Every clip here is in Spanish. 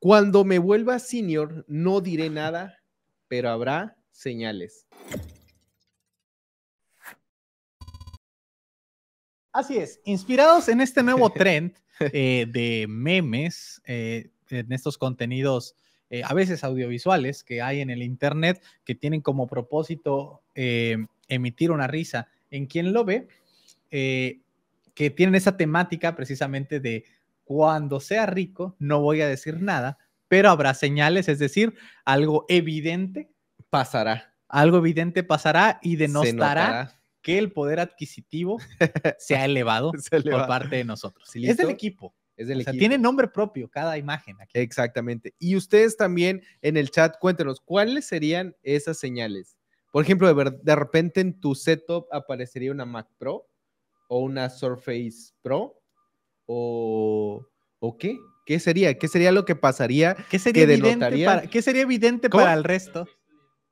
Cuando me vuelva senior, no diré nada, pero habrá señales. Así es, inspirados en este nuevo trend eh, de memes, eh, en estos contenidos eh, a veces audiovisuales que hay en el Internet, que tienen como propósito emitir una risa en quien lo ve, que tienen esa temática precisamente de cuando sea rico no voy a decir nada, pero habrá señales, es decir, algo evidente pasará. Algo evidente pasará y denostará que el poder adquisitivo se ha elevado por parte de nosotros. Es del equipo. Es del tiene nombre propio cada imagen. Aquí. Exactamente. Y ustedes también en el chat, cuéntenos, ¿cuáles serían esas señales? Por ejemplo, de repente en tu setup aparecería una Mac Pro o una Surface Pro o, qué? ¿Qué sería? ¿Qué sería lo que pasaría? ¿Qué sería, evidente, para, ¿qué sería evidente para el resto?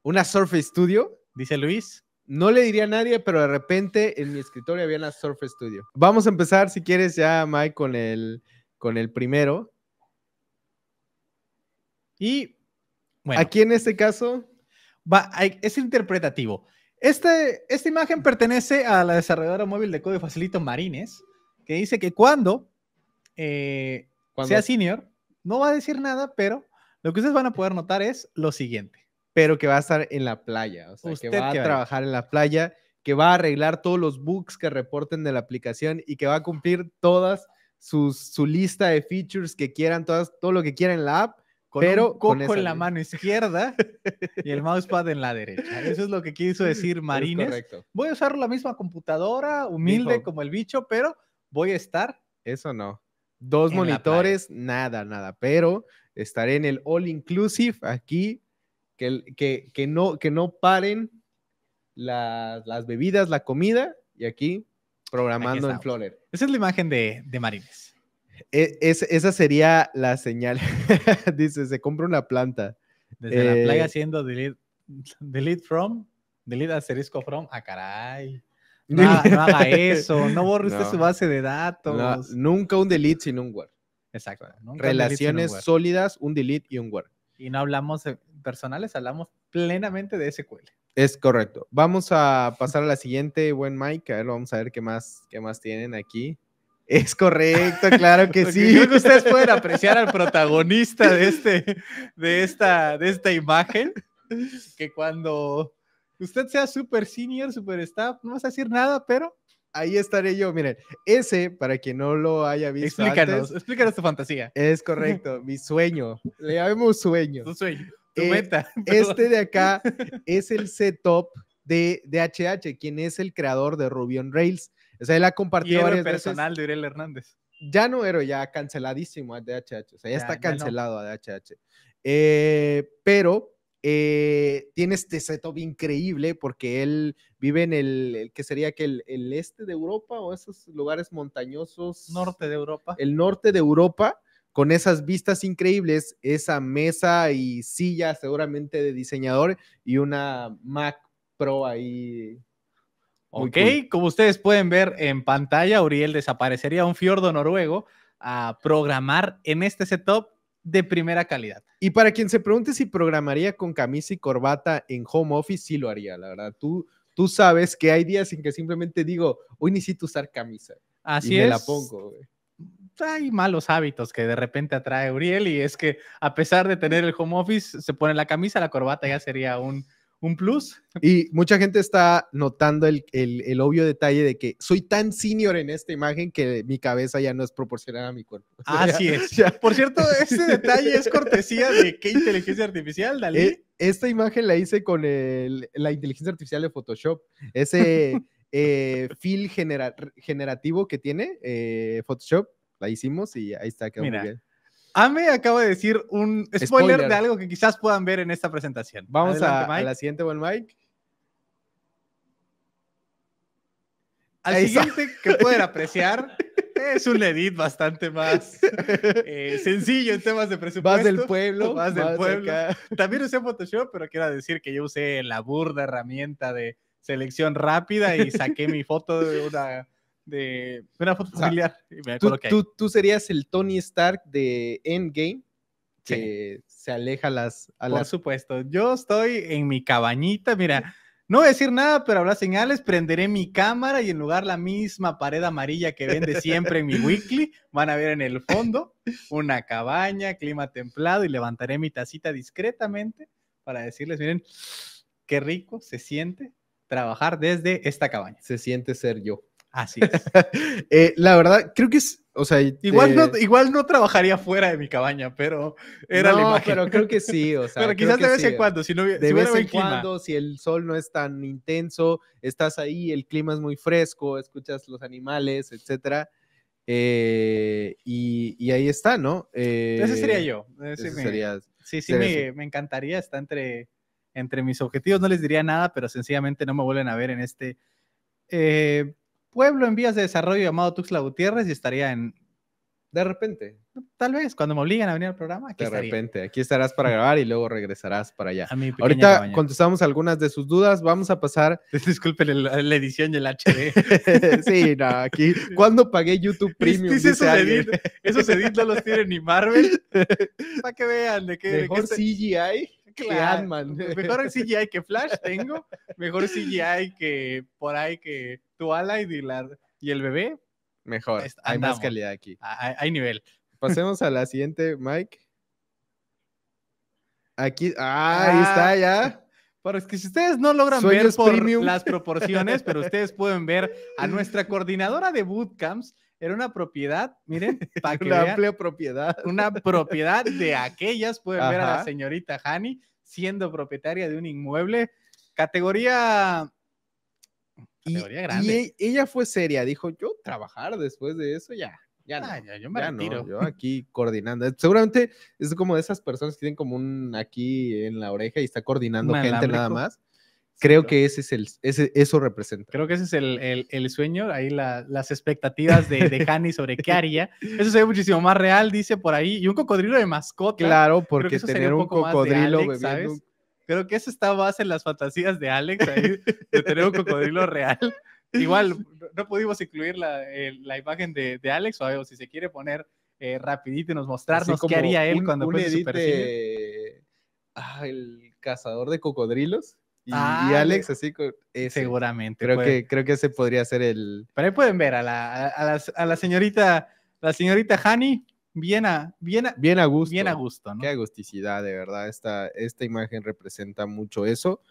¿Una Surface Studio? Dice Luis. No le diría a nadie, pero de repente en mi escritorio había una Surface Studio. Vamos a empezar, si quieres, ya, Mike, con el, con el primero. Y aquí en este caso es interpretativo. Este, esta imagen pertenece a la desarrolladora móvil de código Facilito Marines, que dice que cuando eh, Cuando sea senior, no va a decir nada, pero lo que ustedes van a poder notar es lo siguiente. Pero que va a estar en la playa, o sea, que va a trabajar en la playa, que va a arreglar todos los bugs que reporten de la aplicación y que va a cumplir todas sus, su lista de features que quieran, todas, todo lo que quieran en la app, con pero con en la mano izquierda y el mousepad en la derecha. Eso es lo que quiso decir Marines. Voy a usar la misma computadora, humilde como el bicho, pero voy a estar. Eso no. Dos monitores, nada, nada, pero estaré en el all inclusive aquí, que, que, no, que no paren las bebidas, la comida, y aquí programando el en Flutter. Esa es la imagen de, de Marines. E, esa sería la señal. Dice, se compra una planta. Desde la playa eh, haciendo delete, delete from, delete asterisco from, a ah, caray. No, haga eso, no borre usted su base de datos. nunca un delete sin un word. Exacto. Relaciones sólidas, un delete y un word. Y no hablamos personales, hablamos plenamente de SQL. Es correcto. Vamos a pasar a la siguiente, buen Mike. A ver, vamos a ver qué más, qué más tienen aquí. Es correcto, claro que sí. que ustedes pueden apreciar al protagonista de, este, de, esta, de esta imagen, que cuando usted sea super senior, super staff, no vas a decir nada, pero ahí estaré yo. Miren, ese, para quien no lo haya visto. Explícanos, antes, explícanos tu fantasía. Es correcto, mi sueño. Le llamemos sueño. Tu sueño, tu eh, meta. Este de acá es el setup de, de HH, quien es el creador de Ruby on Rails. O sea, él ha compartido y el personal de Uriel Hernández. Ya no era ya canceladísimo a DHH, o sea, ya, está cancelado a DHH. Eh, pero eh, tiene este setup increíble porque él vive en el, que sería que el, este de Europa o esos lugares montañosos. Norte de Europa. El norte de Europa, con esas vistas increíbles, esa mesa y silla seguramente de diseñador y una Mac Pro ahí. Ok, como ustedes pueden ver en pantalla, Uriel desaparecería un fiordo noruego a programar en este setup de primera calidad. Y para quien se pregunte si programaría con camisa y corbata en home office, sí lo haría, la verdad. Tú, tú sabes que hay días en que simplemente digo, hoy necesito usar camisa. Así y me la pongo, Hay malos hábitos que de repente atrae Uriel y es que a pesar de tener el home office, se pone la camisa, la corbata ya sería un un plus. Y mucha gente está notando el, obvio detalle de que soy tan senior en esta imagen que mi cabeza ya no es proporcional a mi cuerpo. Así es. Por cierto, ese detalle es cortesía de qué inteligencia artificial, Dalí. Eh, esta imagen la hice con la inteligencia artificial de Photoshop. Ese eh, feel generativo que tiene eh, Photoshop, la hicimos y ahí está. Quedó muy bien. Ame acaba de decir un spoiler, de algo que quizás puedan ver en esta presentación. Vamos a, la siguiente, buen Mike. Al siguiente que pueden apreciar es un edit bastante más eh, sencillo en temas de presupuesto. Más del pueblo. Más del pueblo. También usé Photoshop, pero quiero decir que yo usé la burda herramienta de selección rápida y saqué mi foto de una de una foto familiar. tú, serías el Tony Stark de Endgame que se aleja a las, a Por supuesto, yo estoy en mi cabañita, mira. No voy a decir nada, pero habrá señales, prenderé mi cámara y en lugar la misma pared amarilla que vende siempre en mi weekly, van a ver en el fondo una cabaña, clima templado y levantaré mi tacita discretamente para decirles, miren, qué rico se siente trabajar desde esta cabaña. Se siente ser yo. Así es. Eh, la verdad, creo que es, o sea, igual, no, eh, igual no trabajaría fuera de mi cabaña, pero era la imagen. pero creo que sí, o sea. pero quizás de vez en eh, cuando, si no De vez en cuando, si el sol no es tan intenso, estás ahí, el clima es muy fresco, escuchas los animales, etcétera. y, ahí está, ¿no? ese sería yo. sí, sí, me, encantaría, está entre, entre mis objetivos. No les diría nada, pero sencillamente no me vuelven a ver en este pueblo en vías de desarrollo llamado Tuxla Gutiérrez y estaría en... De repente. Tal vez, cuando me obliguen a venir al programa. Aquí de repente, aquí estarás para grabar y luego regresarás para allá. A Ahorita contestamos algunas de sus dudas, vamos a pasar... Disculpen la edición del HD. sí, no, aquí... ¿Cuándo pagué YouTube Premium? Dice esos, esos edits no los tiene ni Marvel. Para que vean de qué... Mejor de qué CGI claro. Mejor CGI que Flash tengo, mejor CGI que por ahí que tu ala y, y el bebé. Mejor, hay más calidad aquí. Ah, hay, nivel. Pasemos a la siguiente, Mike. Aquí, ah, ahí ah. está ya. Pero es que si ustedes no logran ver por las proporciones, pero ustedes pueden ver a nuestra coordinadora de bootcamps, era una propiedad, miren, una amplia propiedad. Una propiedad de aquellas, pueden ver a la señorita Hani siendo propietaria de un inmueble, categoría Categoría grande. Y e-, ella fue seria, dijo, yo trabajar después de eso ya. Ya, ya yo me yo aquí coordinando. Seguramente es como de esas personas que tienen como un aquí en la oreja y está coordinando gente nada más. Creo que ese es el, eso representa. Creo que ese es el, sueño, ahí las expectativas de, de sobre qué haría. Eso se muchísimo más real, dice por ahí. Y un cocodrilo de mascota. Claro, porque tener un, cocodrilo Creo que eso está base en las fantasías de Alex, de tener un cocodrilo real. Igual, no pudimos incluir la, eh, imagen de, de Alex, o si se quiere poner eh, rapidito y nos mostrarnos qué haría él cuando un edite... ah, el cazador de cocodrilos y, Alex, así con Seguramente. Creo que, creo que ese podría ser el. Pero ahí pueden ver a la, a señorita, la señorita Hani, bien a, bien gusto. Bien a gusto, ¿no? Qué agusticidad, de verdad. Esta, esta imagen representa mucho eso.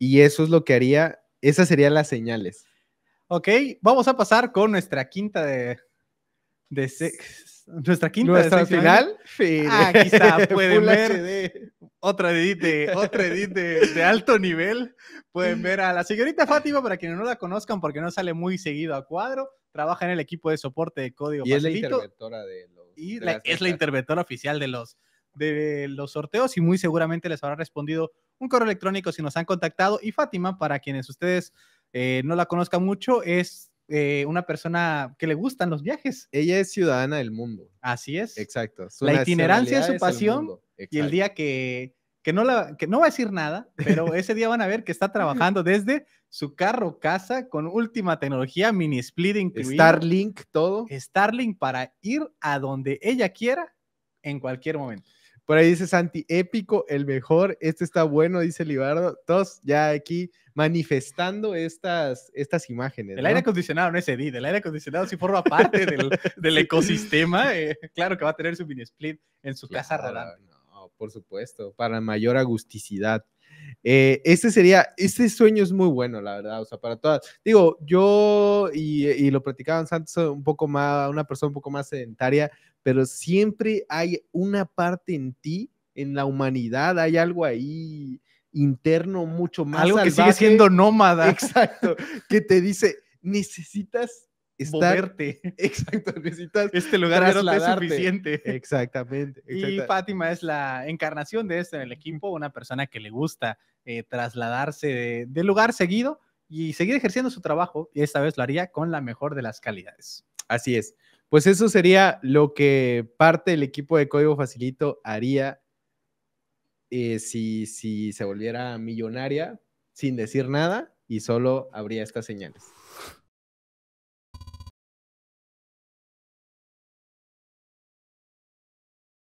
Y eso es lo que haría, esas serían las señales. Ok, vamos a pasar con nuestra quinta de, de sex. Nuestra quinta ¿Nuestra final. Ah, aquí pueden ver. Otra edite, de alto nivel. Pueden ver a la señorita Fátima, para quienes no la conozcan, porque no sale muy seguido a cuadro. Trabaja en el equipo de soporte de código. Y es la interventora de los. Y es la interventora oficial de los, de los sorteos y muy seguramente les habrá respondido un correo electrónico si nos han contactado. Y Fátima, para quienes ustedes eh, no la conozcan mucho, es eh, una persona que le gustan los viajes. Ella es ciudadana del mundo. Así es. Exacto. la itinerancia es su pasión y el día que, no que no va a decir nada, pero ese día van a ver que está trabajando desde su carro casa con última tecnología, mini splitting. Starlink, todo. Starlink para ir a donde ella quiera en cualquier momento. Por ahí dice Santi, épico, el mejor, este está bueno, dice Libardo. Todos ya aquí manifestando estas, estas imágenes. El aire acondicionado no es Edith, el aire acondicionado sí forma parte del, ecosistema. Eh, claro que va a tener su mini split en su casa rara. No, por supuesto, para mayor agusticidad. Eh, este sería, este sueño es muy bueno, la verdad, o sea, para todas. Digo, yo, y, lo practicaban antes, un poco más, una persona un poco más sedentaria, pero siempre hay una parte en ti, en la humanidad, hay algo ahí interno mucho más. Algo que sigue siendo nómada. Exacto, que te dice, necesitas Exacto, necesitas este lugar es suficiente. Exactamente, Y Fátima es la encarnación de esto en el equipo, una persona que le gusta eh, trasladarse de, lugar seguido y seguir ejerciendo su trabajo, y esta vez lo haría con la mejor de las calidades. Así es. Pues eso sería lo que parte del equipo de Código Facilito haría eh, si, si se volviera millonaria sin decir nada y solo habría estas señales.